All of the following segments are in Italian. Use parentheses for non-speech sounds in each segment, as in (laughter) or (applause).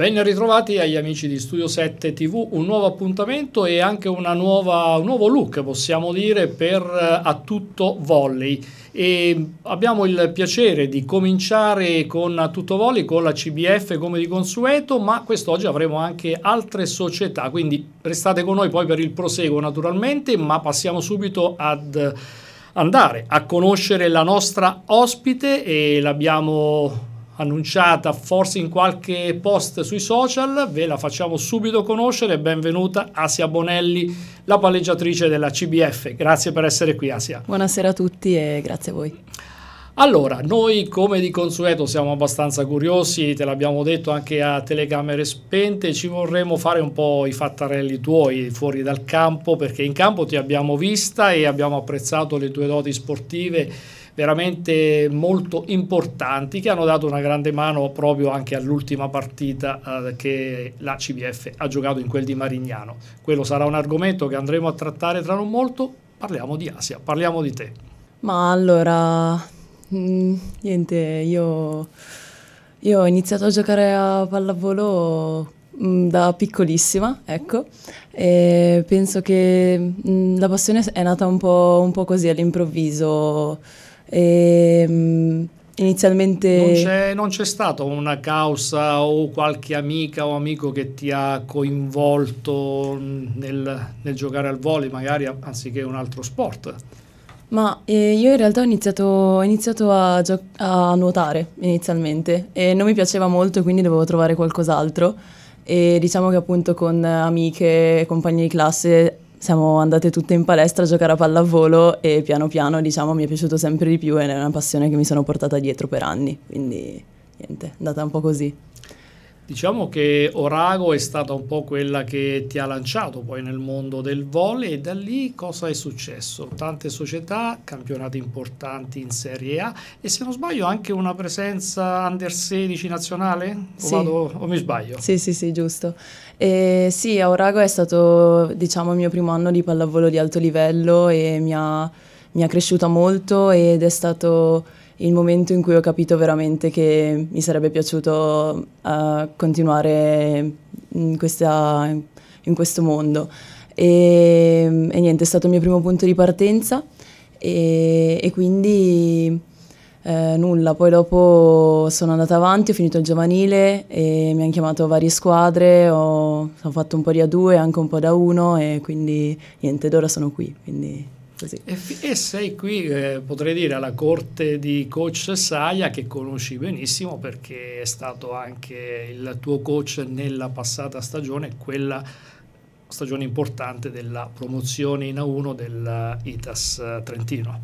Ben ritrovati agli amici di Studio 7 TV, un nuovo appuntamento e anche nuova, un nuovo look possiamo dire per eh, A Tutto Volley e abbiamo il piacere di cominciare con A Tutto Volley con la CBF come di consueto ma quest'oggi avremo anche altre società quindi restate con noi poi per il proseguo naturalmente ma passiamo subito ad andare a conoscere la nostra ospite e l'abbiamo annunciata forse in qualche post sui social, ve la facciamo subito conoscere. Benvenuta Asia Bonelli, la palleggiatrice della CBF. Grazie per essere qui Asia. Buonasera a tutti e grazie a voi. Allora, noi come di consueto siamo abbastanza curiosi, te l'abbiamo detto anche a telecamere spente, ci vorremmo fare un po' i fattarelli tuoi fuori dal campo, perché in campo ti abbiamo vista e abbiamo apprezzato le tue doti sportive veramente molto importanti che hanno dato una grande mano proprio anche all'ultima partita eh, che la CBF ha giocato in quel di Marignano. Quello sarà un argomento che andremo a trattare tra non molto. Parliamo di Asia, parliamo di te. Ma allora, mm, niente, io, io ho iniziato a giocare a pallavolo mm, da piccolissima, ecco, e penso che mm, la passione è nata un po', un po così all'improvviso. E, ehm, inizialmente... Non c'è, non c'è stata una causa o qualche amica o amico che ti ha coinvolto nel, nel giocare al volley, magari anziché un altro sport? Ma eh, io in realtà ho iniziato, ho iniziato a, gio- a, nuotare inizialmente e non mi piaceva molto quindi dovevo trovare qualcos'altro e diciamo che appunto con amiche, compagni di classe siamo andate tutte in palestra a giocare a pallavolo e piano piano diciamo mi è piaciuto sempre di più ed è una passione che mi sono portata dietro per anni, quindi niente, è andata un po' così. Diciamo che Orago è stata un po' quella che ti ha lanciato poi nel mondo del volley e da lì cosa è successo? Tante società, campionati importanti in Serie A e se non sbaglio anche una presenza under 16 nazionale? O, sì. vado, o mi sbaglio? Sì, sì, sì, giusto. E sì, a Orago è stato diciamo il mio primo anno di pallavolo di alto livello e mi ha, mi ha cresciuta molto ed è stato il momento in cui ho capito veramente che mi sarebbe piaciuto uh, continuare in, questa, in, questo mondo. E, e, niente, è stato il mio primo punto di partenza e, e quindi eh, nulla. Poi dopo sono andata avanti, ho finito il giovanile e mi hanno chiamato varie squadre, ho, ho fatto un po' di A2, anche un po' da 1 e quindi niente, d'ora sono qui. Quindi. Così. E, e sei qui, eh, potrei dire, alla corte di coach Saia che conosci benissimo perché è stato anche il tuo coach nella passata stagione, quella stagione importante della promozione in A1 dell'ITAS eh, Trentino.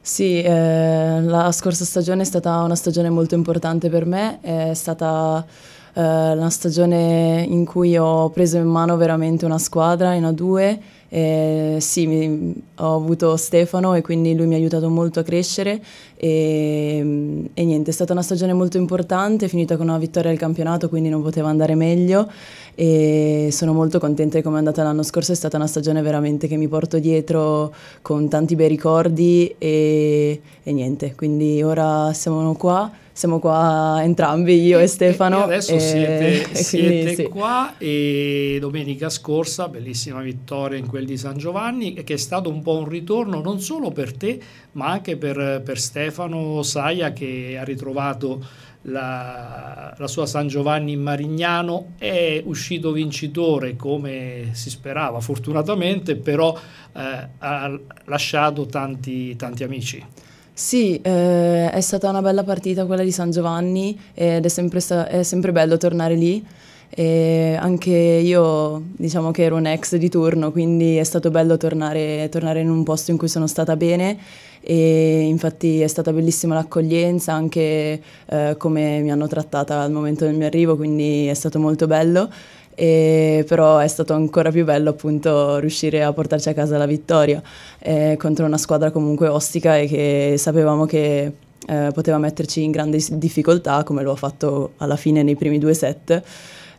Sì, eh, la scorsa stagione è stata una stagione molto importante per me, è stata eh, una stagione in cui ho preso in mano veramente una squadra in A2 eh, sì, mi, ho avuto Stefano e quindi lui mi ha aiutato molto a crescere e, e niente, è stata una stagione molto importante, finita con una vittoria al campionato, quindi non poteva andare meglio e sono molto contenta di come è andata l'anno scorso, è stata una stagione veramente che mi porto dietro con tanti bei ricordi e, e niente, quindi ora siamo qua siamo qua entrambi, io e, e Stefano. E adesso e, siete, (laughs) siete sì. qua e domenica scorsa, bellissima vittoria in quel di San Giovanni, che è stato un po' un ritorno non solo per te, ma anche per, per Stefano Saia che ha ritrovato la, la, sua San Giovanni in Marignano è uscito vincitore come si sperava fortunatamente però eh, ha lasciato tanti, tanti amici sì, eh, è stata una bella partita quella di San Giovanni ed è sempre, sta- è sempre bello tornare lì e anche io diciamo che ero un ex di turno, quindi è stato bello tornare, tornare, in un posto in cui sono stata bene e infatti è stata bellissima l'accoglienza, anche eh, come mi hanno trattata al momento del mio arrivo, quindi è stato molto bello. E però è stato ancora più bello appunto riuscire a portarci a casa la vittoria eh, contro una squadra comunque ostica e che sapevamo che eh, poteva metterci in grande difficoltà come lo ha fatto alla fine nei primi due set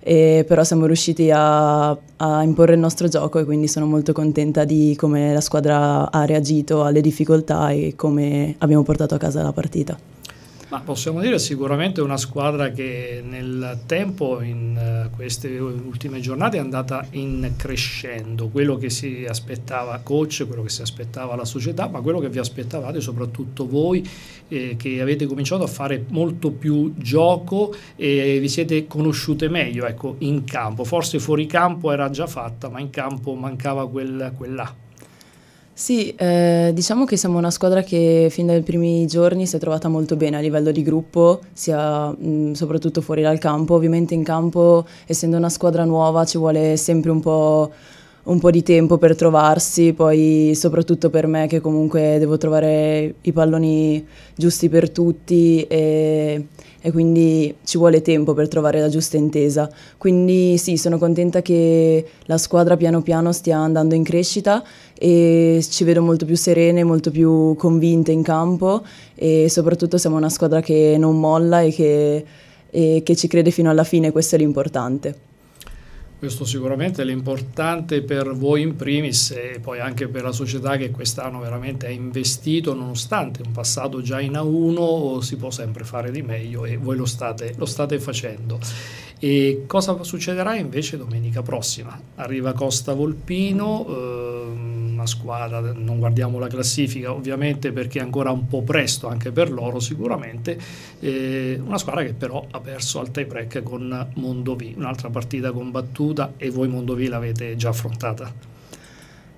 e però siamo riusciti a, a, imporre il nostro gioco e quindi sono molto contenta di come la squadra ha reagito alle difficoltà e come abbiamo portato a casa la partita. Ma possiamo dire sicuramente una squadra che nel tempo, in eh, queste ultime giornate, è andata in crescendo. Quello che si aspettava coach, quello che si aspettava la società, ma quello che vi aspettavate soprattutto voi eh, che avete cominciato a fare molto più gioco e vi siete conosciute meglio ecco, in campo. Forse fuori campo era già fatta, ma in campo mancava quel, quella. Sì, eh, diciamo che siamo una squadra che fin dai primi giorni si è trovata molto bene a livello di gruppo, sia mh, mm, soprattutto fuori dal campo. Ovviamente in campo, essendo una squadra nuova, ci vuole sempre un po' un po' di tempo per trovarsi, poi soprattutto per me che comunque devo trovare i palloni giusti per tutti e, e quindi ci vuole tempo per trovare la giusta intesa. Quindi sì, sono contenta che la squadra piano piano stia andando in crescita e ci vedo molto più serene, molto più convinte in campo e soprattutto siamo una squadra che non molla e che, e che ci crede fino alla fine, questo è l'importante. Questo sicuramente è l'importante per voi in primis e poi anche per la società che quest'anno veramente ha investito nonostante un passato già in A1 si può sempre fare di meglio e voi lo state, lo state facendo. E cosa succederà invece domenica prossima? Arriva Costa Volpino. Ehm, una squadra, non guardiamo la classifica ovviamente perché è ancora un po' presto anche per loro sicuramente, eh, una squadra che però ha perso al tie break con Mondovì, un'altra partita combattuta e voi Mondovì l'avete già affrontata.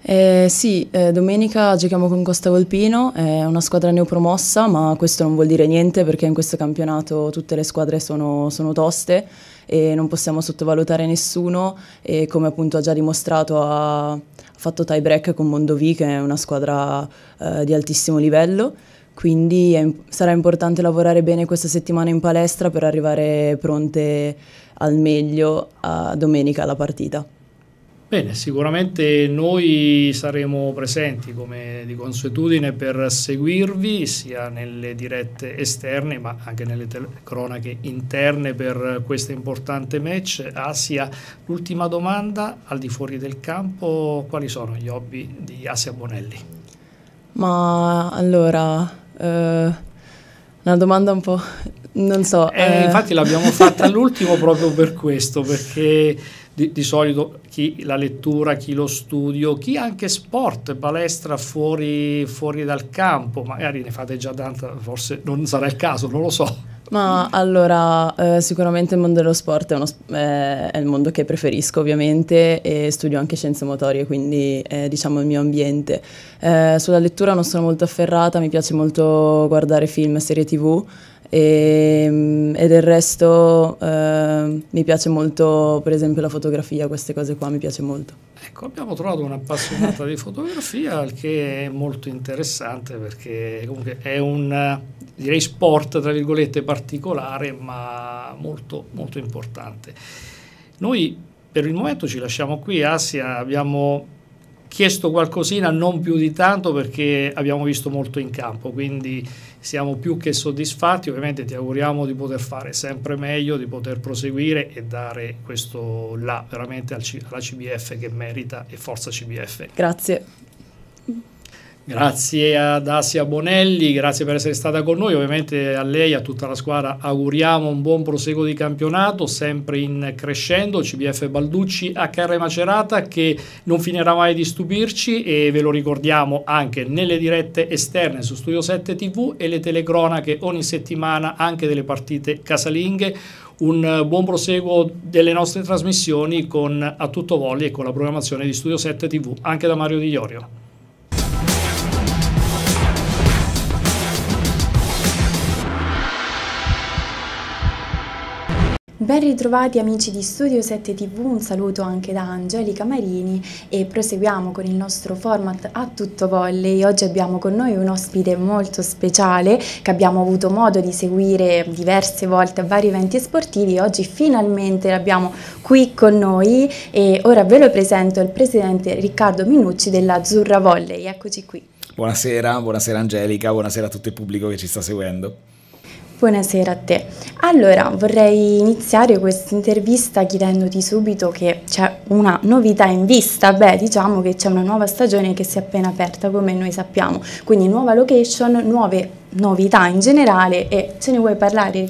Eh, sì, eh, domenica giochiamo con Costa Volpino, è una squadra neopromossa, ma questo non vuol dire niente perché in questo campionato tutte le squadre sono, sono toste e non possiamo sottovalutare nessuno e come appunto ha già dimostrato a, fatto tie break con Mondovi che è una squadra eh, di altissimo livello quindi è, sarà importante lavorare bene questa settimana in palestra per arrivare pronte al meglio a domenica alla partita. Bene, sicuramente noi saremo presenti come di consuetudine per seguirvi sia nelle dirette esterne ma anche nelle cronache interne per questo importante match. Asia, ah, l'ultima domanda, al di fuori del campo quali sono gli hobby di Asia Bonelli? Ma allora, eh, una domanda un po' non so. Eh, eh. Infatti l'abbiamo fatta all'ultimo proprio per questo, perché di, di, solito chi la lettura, chi lo studio, chi anche sport, palestra fuori, fuori dal campo, magari ne fate già tanta, forse non sarà il caso, non lo so. Ma allora, eh, sicuramente il mondo dello sport è, uno, eh, è, il mondo che preferisco ovviamente e studio anche scienze motorie, quindi eh, diciamo il mio ambiente. Eh, sulla lettura non sono molto afferrata, mi piace molto guardare film, e serie tv. E, ehm, e, del resto eh, mi piace molto, per esempio, la fotografia, queste cose qua mi piace molto. Ecco, abbiamo trovato un'appassionata di fotografia che è molto interessante perché comunque è un direi sport, tra virgolette, particolare, ma molto molto importante. Noi per il momento ci lasciamo qui, Asia, abbiamo chiesto qualcosina, non più di tanto perché abbiamo visto molto in campo, quindi siamo più che soddisfatti, ovviamente ti auguriamo di poter fare sempre meglio, di poter proseguire e dare questo là veramente alla CBF che merita e forza CBF. Grazie. Grazie ad Asia Bonelli, grazie per essere stata con noi, ovviamente a lei e a tutta la squadra auguriamo un buon proseguo di campionato, sempre in crescendo, CBF Balducci a Carre Macerata che non finirà mai di stupirci e ve lo ricordiamo anche nelle dirette esterne su Studio 7 TV e le telecronache ogni settimana anche delle partite casalinghe un buon proseguo delle nostre trasmissioni con A Tutto Volley e con la programmazione di Studio 7 TV anche da Mario Di Iorio. Ben ritrovati amici di Studio 7 TV, un saluto anche da Angelica Marini e proseguiamo con il nostro format a tutto volley. Oggi abbiamo con noi un ospite molto speciale che abbiamo avuto modo di seguire diverse volte a vari eventi sportivi oggi finalmente l'abbiamo qui con noi e ora ve lo presento il presidente Riccardo Minucci dell'Azzurra Volley. Eccoci qui. Buonasera, buonasera Angelica, buonasera a tutto il pubblico che ci sta seguendo. Buonasera a te. Allora, vorrei iniziare questa intervista chiedendoti subito che c'è una novità in vista. Beh, diciamo che c'è una nuova stagione che si è appena aperta, come noi sappiamo. Quindi nuova location, nuove novità in generale e ce ne vuoi parlare?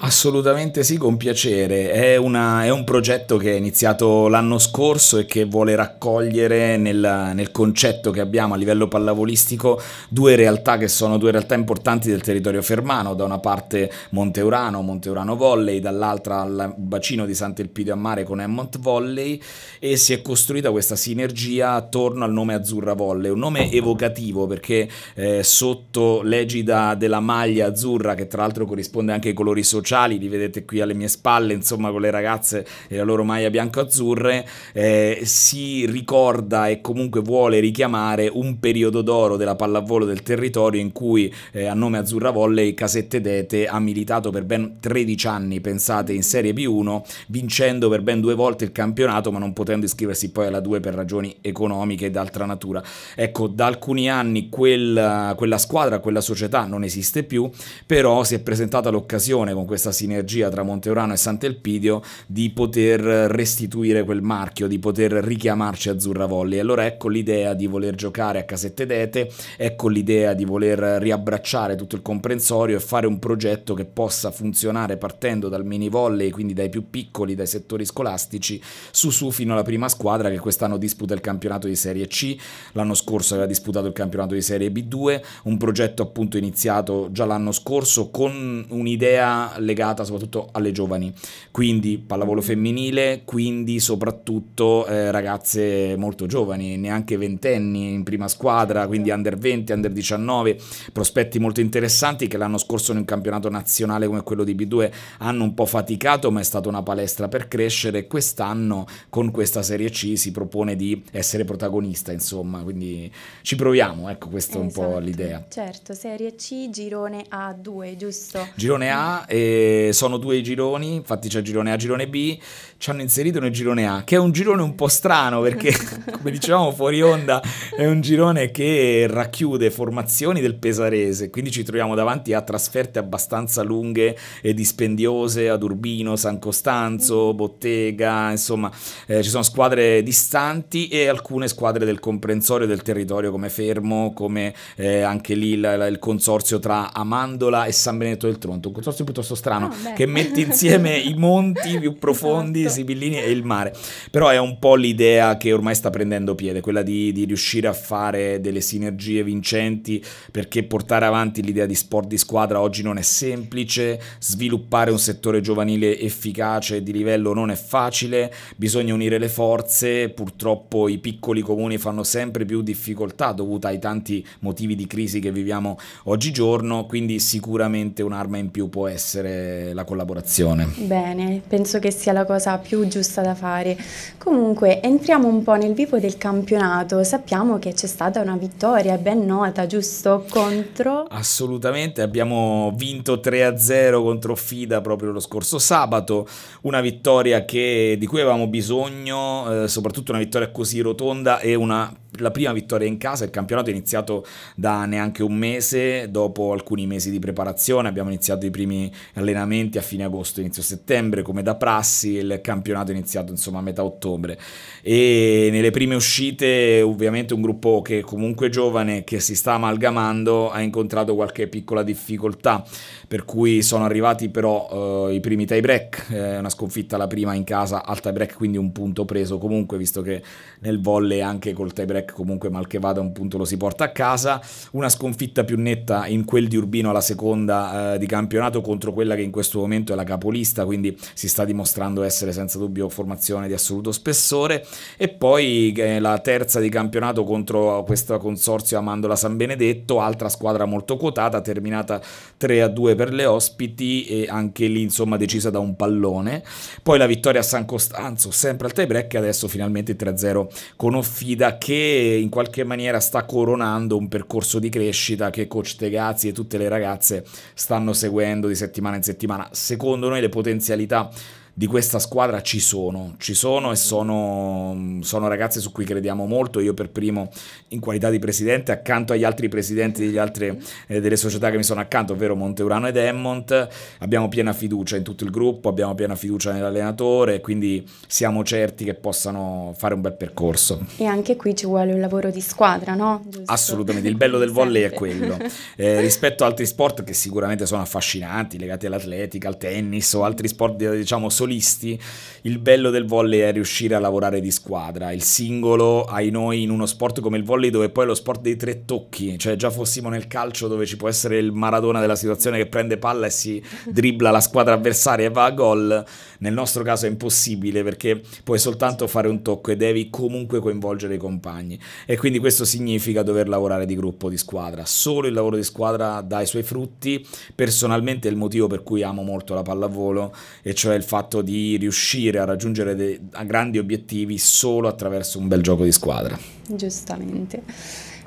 Assolutamente sì, con piacere. È, una, è, un progetto che è iniziato l'anno scorso e che vuole raccogliere nel, nel, concetto che abbiamo a livello pallavolistico due realtà che sono due realtà importanti del territorio fermano, da una parte Monteurano, Monteurano Volley, dall'altra il bacino di Sant'Elpidio a Mare con Emmont Volley e si è costruita questa sinergia attorno al nome Azzurra Volley, un nome evocativo perché eh, sotto l'egida della maglia azzurra che tra l'altro corrisponde anche ai colori sociali sociali, li vedete qui alle mie spalle, insomma con le ragazze e la loro maglia bianco-azzurre, eh, si ricorda e comunque vuole richiamare un periodo d'oro della pallavolo del territorio in cui eh, a nome Azzurra Volley Casette Dete ha militato per ben 13 anni, pensate, in Serie B1, vincendo per ben due volte il campionato ma non potendo iscriversi poi alla 2 per ragioni economiche e d'altra natura. Ecco, da alcuni anni quel, quella squadra, quella società non esiste più, però si è presentata l'occasione con questa questa sinergia tra Monteurano e Sant'Elpidio di poter restituire quel marchio, di poter richiamarci Azzurra Volley. Allora ecco l'idea di voler giocare a casette d'ete, ecco l'idea di voler riabbracciare tutto il comprensorio e fare un progetto che possa funzionare partendo dal mini volley, quindi dai più piccoli, dai settori scolastici, su su fino alla prima squadra che quest'anno disputa il campionato di Serie C, l'anno scorso aveva disputato il campionato di Serie B2, un progetto appunto iniziato già l'anno scorso con un'idea legata soprattutto alle giovani, quindi pallavolo femminile, quindi soprattutto eh, ragazze molto giovani, neanche ventenni in prima squadra, quindi under 20, under 19, prospetti molto interessanti che l'anno scorso in un campionato nazionale come quello di B2 hanno un po' faticato, ma è stata una palestra per crescere. Quest'anno con questa Serie C si propone di essere protagonista, insomma, quindi ci proviamo, ecco, questa è un esatto. po' l'idea. Certo, Serie C, girone A2, giusto? Girone A e sono due i gironi, infatti c'è il girone A e girone B, ci hanno inserito nel girone A, che è un girone un po' strano perché, (laughs) come dicevamo fuori onda, è un girone che racchiude formazioni del Pesarese, quindi ci troviamo davanti a trasferte abbastanza lunghe e dispendiose ad Urbino, San Costanzo, mm. Bottega, insomma, eh, ci sono squadre distanti e alcune squadre del comprensorio del territorio come Fermo, come eh, anche lì la, la, il consorzio tra Amandola e San Benedetto del Tronto, un consorzio piuttosto strano strano, oh, che mette insieme i monti più profondi, esatto. sibillini e il mare. Però è un po' l'idea che ormai sta prendendo piede, quella di, di riuscire a fare delle sinergie vincenti, perché portare avanti l'idea di sport di squadra oggi non è semplice, sviluppare un settore giovanile efficace e di livello non è facile, bisogna unire le forze, purtroppo i piccoli comuni fanno sempre più difficoltà dovuta ai tanti motivi di crisi che viviamo oggigiorno, quindi sicuramente un'arma in più può essere promuovere la collaborazione. Bene, penso che sia la cosa più giusta da fare. Comunque, entriamo un po' nel vivo del campionato. Sappiamo che c'è stata una vittoria ben nota, giusto? Contro? Assolutamente, abbiamo vinto 3-0 contro Fida proprio lo scorso sabato, una vittoria che, di cui avevamo bisogno, eh, soprattutto una vittoria così rotonda e una la prima vittoria in casa, il campionato è iniziato da neanche un mese, dopo alcuni mesi di preparazione abbiamo iniziato i primi allenamenti a fine agosto, inizio settembre, come da prassi, il campionato è iniziato insomma a metà ottobre e nelle prime uscite ovviamente un gruppo che comunque giovane, che si sta amalgamando, ha incontrato qualche piccola difficoltà, per cui sono arrivati però eh, i primi tie break, eh, una sconfitta la prima in casa al tie break, quindi un punto preso comunque, visto che nel volle anche col tie break Emelec comunque mal che vada un punto lo si porta a casa, una sconfitta più netta in quel di Urbino alla seconda eh, di campionato contro quella che in questo momento è la capolista, quindi si sta dimostrando essere senza dubbio formazione di assoluto spessore e poi eh, la terza di campionato contro questo consorzio Amandola San Benedetto, altra squadra molto quotata, terminata 3 a 2 per le ospiti e anche lì insomma decisa da un pallone. Poi la vittoria a San Costanzo, sempre al tie break e adesso finalmente 3 a 0 con Offida che in qualche maniera sta coronando un percorso di crescita che coach Tegazzi e tutte le ragazze stanno seguendo di settimana in settimana. Secondo noi le potenzialità di questa squadra ci sono, ci sono e sono, sono ragazze su cui crediamo molto, io per primo in qualità di presidente, accanto agli altri presidenti altre, eh, delle società che mi sono accanto, ovvero Monteurano ed Emmont, abbiamo piena fiducia in tutto il gruppo, abbiamo piena fiducia nell'allenatore, quindi siamo certi che possano fare un bel percorso. E anche qui ci vuole un lavoro di squadra, no? Giusto? Assolutamente, il bello del volley è esatto. quello. (laughs) Eh, rispetto a altri sport che sicuramente sono affascinanti, legati all'atletica, al tennis o altri sport diciamo solitari, solisti, il bello del volley è riuscire a lavorare di squadra. Il singolo ai noi in uno sport come il volley dove poi è lo sport dei tre tocchi, cioè già fossimo nel calcio dove ci può essere il Maradona della situazione che prende palla e si (laughs) dribbla la squadra avversaria e va a gol, nel nostro caso è impossibile perché puoi soltanto fare un tocco e devi comunque coinvolgere i compagni e quindi questo significa dover lavorare di gruppo, di squadra. Solo il lavoro di squadra dà i suoi frutti. Personalmente è il motivo per cui amo molto la pallavolo e cioè il fatto fatto di riuscire a raggiungere de- a grandi obiettivi solo attraverso un bel gioco di squadra. Giustamente.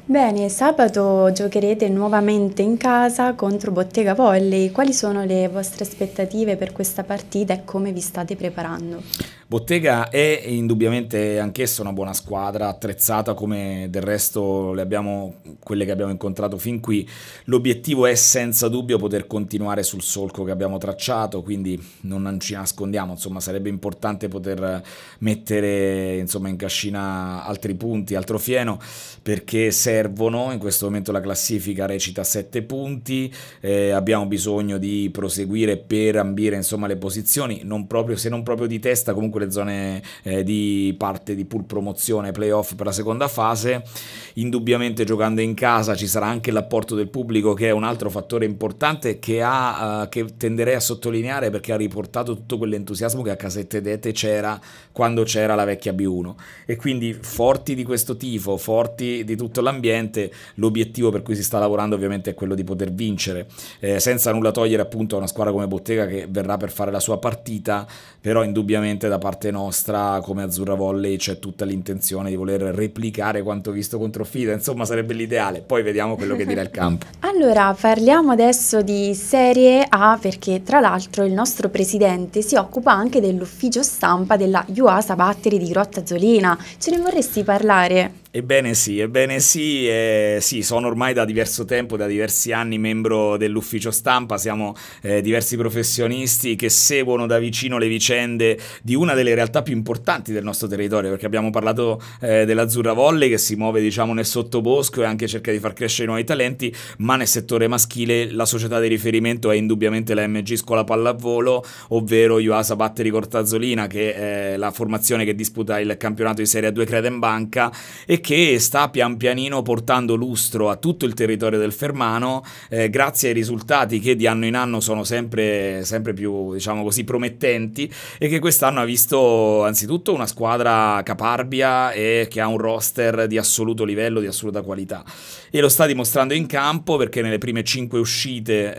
Bene, sabato giocherete nuovamente in casa contro Bottega Volley. Quali sono le vostre aspettative per questa partita e come vi state preparando? Bottega è indubbiamente anch'essa una buona squadra, attrezzata come del resto le abbiamo, quelle che abbiamo incontrato fin qui. L'obiettivo è senza dubbio poter continuare sul solco che abbiamo tracciato, quindi non ci nascondiamo, insomma sarebbe importante poter mettere insomma, in cascina altri punti, altro fieno, perché servono, in questo momento la classifica recita 7 punti, eh, abbiamo bisogno di proseguire per ambire insomma, le posizioni, non proprio, se non proprio di testa comunque quelle zone eh, di parte di pool promozione, playoff per la seconda fase. Indubbiamente giocando in casa ci sarà anche l'apporto del pubblico che è un altro fattore importante che, ha, eh, che tenderei a sottolineare perché ha riportato tutto quell'entusiasmo che a Casette Dete c'era quando c'era la vecchia B1. E quindi forti di questo tifo, forti di tutto l'ambiente, l'obiettivo per cui si sta lavorando ovviamente è quello di poter vincere, eh, senza nulla togliere appunto a una squadra come Bottega che verrà per fare la sua partita, però indubbiamente da parte parte nostra come Azzurra Volley c'è tutta l'intenzione di voler replicare quanto visto contro Fida, insomma sarebbe l'ideale, poi vediamo quello che dirà il campo. (laughs) allora parliamo adesso di Serie A perché tra l'altro il nostro presidente si occupa anche dell'ufficio stampa della UASA Batteri di Grotta Zolina, ce ne vorresti parlare? Ebbene sì, ebbene sì, eh, sì, sono ormai da diverso tempo, da diversi anni membro dell'ufficio stampa, siamo eh, diversi professionisti che seguono da vicino le vicende di una delle realtà più importanti del nostro territorio, perché abbiamo parlato eh, dell'Azzurra Volley che si muove diciamo nel sottobosco e anche cerca di far crescere i nuovi talenti, ma nel settore maschile la società di riferimento è indubbiamente la MG Scuola Pallavolo, ovvero Iuasa Batteri Cortazzolina che è eh, la formazione che disputa il campionato di Serie A 2 Credenbanca e che sta pian pianino portando lustro a tutto il territorio del Fermano, eh, grazie ai risultati che di anno in anno sono sempre, sempre più, diciamo così, promettenti e che quest'anno ha visto anzitutto una squadra caparbia e che ha un roster di assoluto livello, di assoluta qualità. E lo sta dimostrando in campo perché nelle prime 5 uscite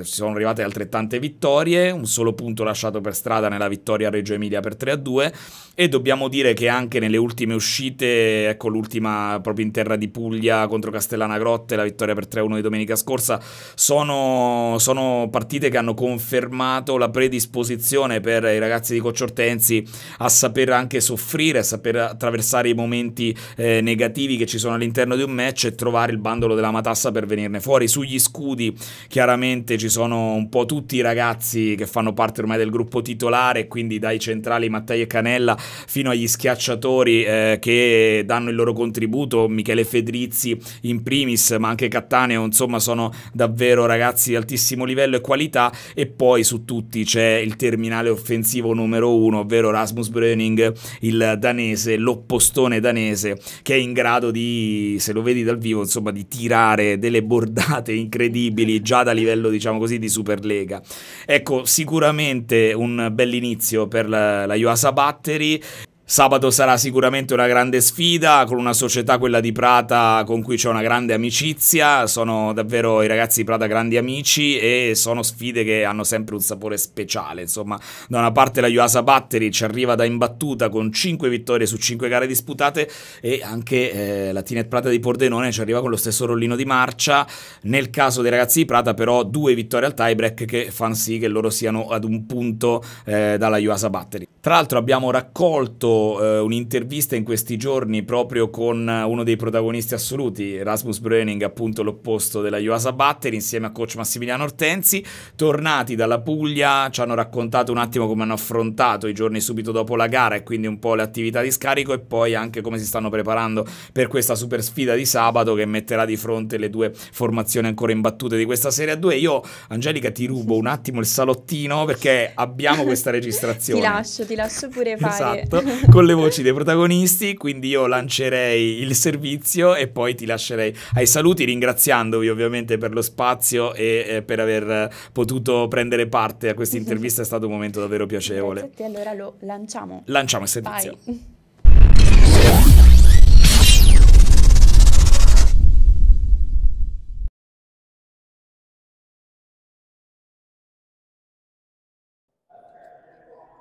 eh, sono arrivate altrettante vittorie, un solo punto lasciato per strada nella vittoria a Reggio Emilia per 3-2 e dobbiamo dire che anche nelle ultime uscite ecco l'ultima proprio in terra di Puglia contro Castellana Grotte, la vittoria per 3-1 di domenica scorsa, sono, sono partite che hanno confermato la predisposizione per i ragazzi di Coccio Ortensi a saper anche soffrire, a saper attraversare i momenti eh, negativi che ci sono all'interno di un match e trovare il bandolo della matassa per venirne fuori. Sugli scudi chiaramente ci sono un po' tutti i ragazzi che fanno parte ormai del gruppo titolare, quindi dai centrali Mattei e Canella fino agli schiacciatori eh, che danno daranno il loro contributo, Michele Fedrizzi in primis, ma anche Cattaneo, insomma sono davvero ragazzi di altissimo livello e qualità e poi su tutti c'è il terminale offensivo numero uno, ovvero Rasmus Bröning, il danese, l'oppostone danese, che è in grado di, se lo vedi dal vivo, insomma di tirare delle bordate incredibili già da livello, diciamo così, di Superlega. Ecco, sicuramente un bell'inizio per la, la Yuasa Battery Sabato sarà sicuramente una grande sfida con una società, quella di Prata, con cui c'è una grande amicizia. Sono davvero i ragazzi di Prata grandi amici e sono sfide che hanno sempre un sapore speciale. Insomma, da una parte la Yuasa Battery ci arriva da imbattuta con 5 vittorie su 5 gare disputate e anche eh, la Tinet Prata di Pordenone ci arriva con lo stesso rollino di marcia. Nel caso dei ragazzi di Prata, però, due vittorie al tiebreak che fanno sì che loro siano ad un punto eh, dalla Yuasa Battery. Tra l'altro abbiamo raccolto eh, un'intervista in questi giorni proprio con eh, uno dei protagonisti assoluti, Rasmus Bröning, appunto l'opposto della Yuasa Batter, insieme a coach Massimiliano Ortensi. Tornati dalla Puglia, ci hanno raccontato un attimo come hanno affrontato i giorni subito dopo la gara e quindi un po' le attività di scarico e poi anche come si stanno preparando per questa super sfida di sabato che metterà di fronte le due formazioni ancora imbattute di questa Serie A2. Io, Angelica, ti rubo un attimo il salottino perché abbiamo questa (laughs) registrazione. ti lascio, ti lascio pure fare. Esatto. (laughs) (laughs) con le voci dei protagonisti, quindi io lancerei il servizio e poi ti lascerei ai saluti ringraziandovi ovviamente per lo spazio e eh, per aver potuto prendere parte a questa (laughs) intervista, è stato un momento davvero piacevole. Grazie a te, allora lo lanciamo. Lanciamo il servizio. Bye.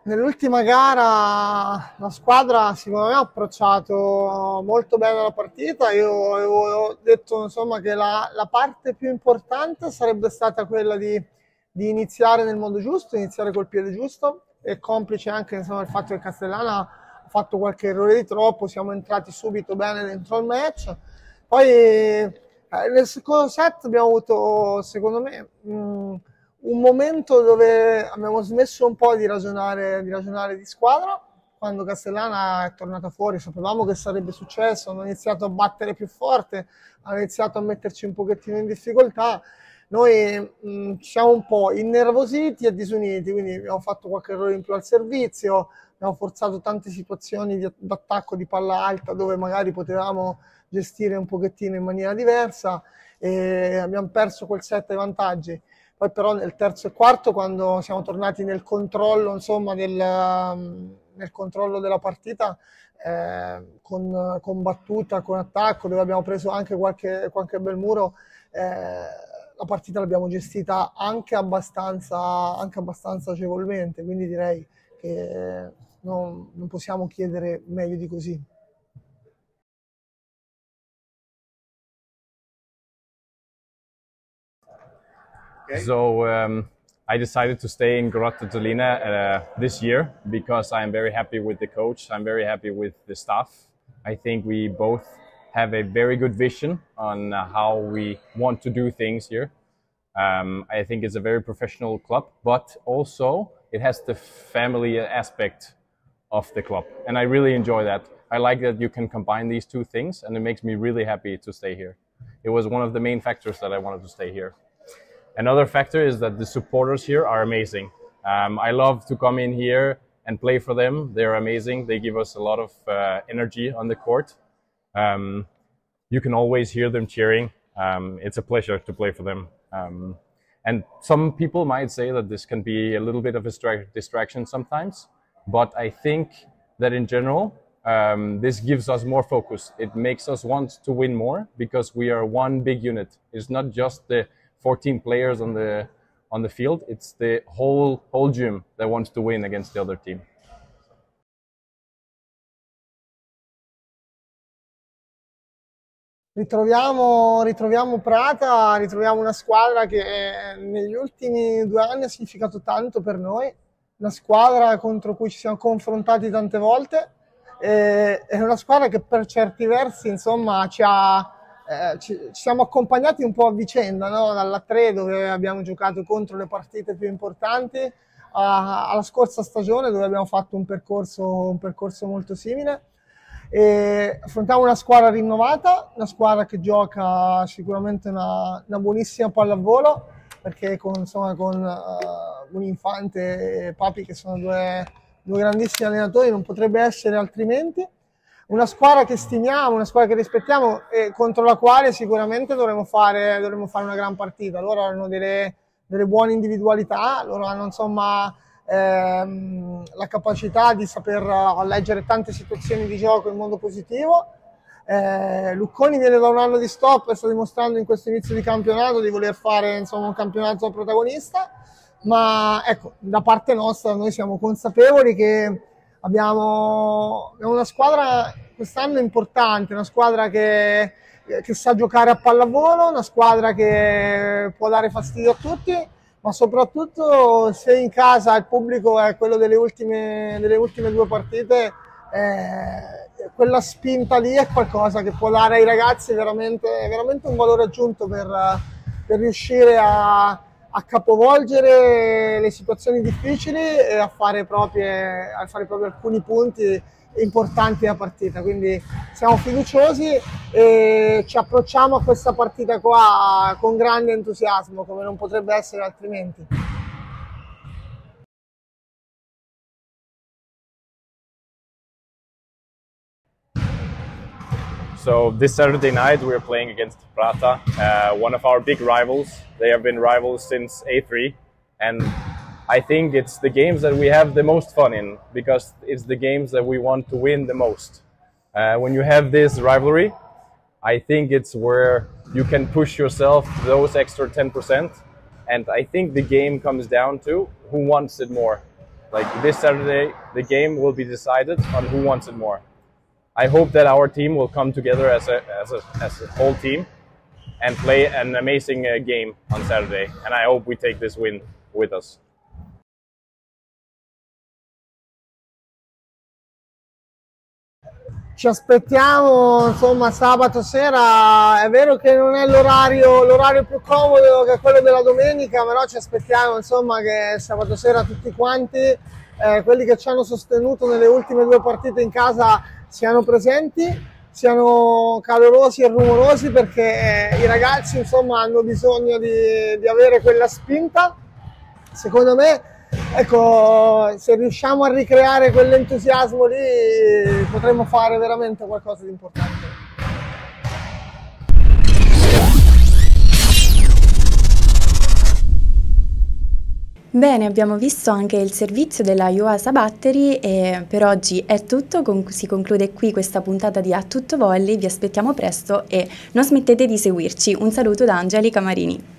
Nell'ultima gara la squadra secondo me ha approcciato molto bene la partita, io avevo detto insomma, che la, la, parte più importante sarebbe stata quella di, di, iniziare nel modo giusto, iniziare col piede giusto e complice anche insomma, il fatto che Castellana ha fatto qualche errore di troppo, siamo entrati subito bene dentro il match, poi eh, nel secondo set abbiamo avuto secondo me... Mh, un momento dove abbiamo smesso un po' di ragionare di, ragionare di squadra quando Castellana è tornata fuori, sapevamo che sarebbe successo, hanno iniziato a battere più forte, hanno iniziato a metterci un pochettino in difficoltà. Noi mh, mm, siamo un po' innervositi e disuniti, quindi abbiamo fatto qualche errore in più al servizio, abbiamo forzato tante situazioni di attacco di palla alta dove magari potevamo gestire un pochettino in maniera diversa e abbiamo perso quel set ai vantaggi. Poi però nel terzo e quarto, quando siamo tornati nel controllo, insomma, del, um, nel controllo della partita, eh, con, con, battuta, con attacco, dove abbiamo preso anche qualche, qualche bel muro, eh, la partita l'abbiamo gestita anche abbastanza, anche abbastanza agevolmente, quindi direi che non, non possiamo chiedere meglio di così. Okay. So um, I decided to stay in Grotta Dolina uh, this year because I'm very happy with the coach. I'm very happy with the staff. I think we both have a very good vision on uh, how we want to do things here. Um, I think it's a very professional club, but also it has the family aspect of the club. And I really enjoy that. I like that you can combine these two things, and it makes me really happy to stay here. It was one of the main factors that I wanted to stay here. Another factor is that the supporters here are amazing. Um, I love to come in here and play for them. They're amazing. They give us a lot of uh, energy on the court. Um, you can always hear them cheering. Um, it's a pleasure to play for them. Um, and some people might say that this can be a little bit of a distraction sometimes, but I think that in general, um, this gives us more focus. It makes us want to win more because we are one big unit. It's not just the 14 players on the on the field. It's the whole whole gym that wants to win against the other team. Ritroviamo, ritroviamo, Prata, ritroviamo una squadra che eh, negli ultimi due anni ha significato tanto per noi, una squadra contro cui ci siamo confrontati tante volte, è una squadra che per certi versi insomma, ci ha, eh, ci, siamo accompagnati un po' a vicenda, no? dalla 3 dove abbiamo giocato contro le partite più importanti, a, alla scorsa stagione dove abbiamo fatto un percorso, un percorso molto simile. E affrontiamo una squadra rinnovata, una squadra che gioca sicuramente una, una buonissima pallavolo, perché con, insomma, con uh, un Infante e Papi che sono due, due grandissimi allenatori non potrebbe essere altrimenti una squadra che stimiamo, una squadra che rispettiamo e contro la quale sicuramente dovremmo fare, dovremo fare una gran partita. Loro hanno delle, delle buone individualità, loro hanno insomma ehm, la capacità di saper eh, leggere tante situazioni di gioco in modo positivo. Eh, Lucconi viene da un anno di stop e sta dimostrando in questo inizio di campionato di voler fare insomma, un campionato protagonista, ma ecco, da parte nostra noi siamo consapevoli che Abbiamo, abbiamo una squadra quest'anno importante, una squadra che, che sa giocare a pallavolo, una squadra che può dare fastidio a tutti ma soprattutto se in casa il pubblico è quello delle ultime, delle ultime due partite, eh, quella spinta lì è qualcosa che può dare ai ragazzi veramente, veramente un valore aggiunto per, per riuscire a, a capovolgere le situazioni difficili e a fare, proprie, a fare proprio alcuni punti importanti della partita. Quindi siamo fiduciosi e ci approcciamo a questa partita qua con grande entusiasmo, come non potrebbe essere altrimenti. So this Saturday night we are playing against Prata, uh, one of our big rivals. They have been rivals since A3, and I think it's the games that we have the most fun in because it's the games that we want to win the most. Uh, when you have this rivalry, I think it's where you can push yourself those extra 10%. And I think the game comes down to who wants it more. Like this Saturday, the game will be decided on who wants it more. I hope that our team will come together as a, as a, as a whole team and play an amazing uh, game on Saturday. And I hope we take this win with us. Ci aspettiamo insomma sabato sera, è vero che non è l'orario, più comodo che quello della domenica, però ci aspettiamo insomma che sabato sera tutti quanti, eh, quelli che ci hanno sostenuto nelle ultime due partite in casa siano presenti, siano calorosi e rumorosi perché eh, i ragazzi insomma hanno bisogno di, di avere quella spinta. Secondo me, ecco, se riusciamo a ricreare quell'entusiasmo lì potremmo fare veramente qualcosa di importante. Bene, abbiamo visto anche il servizio della UASA Battery e per oggi è tutto, Con si conclude qui questa puntata di A Tutto Volli, vi aspettiamo presto e non smettete di seguirci. Un saluto da Angelica Marini.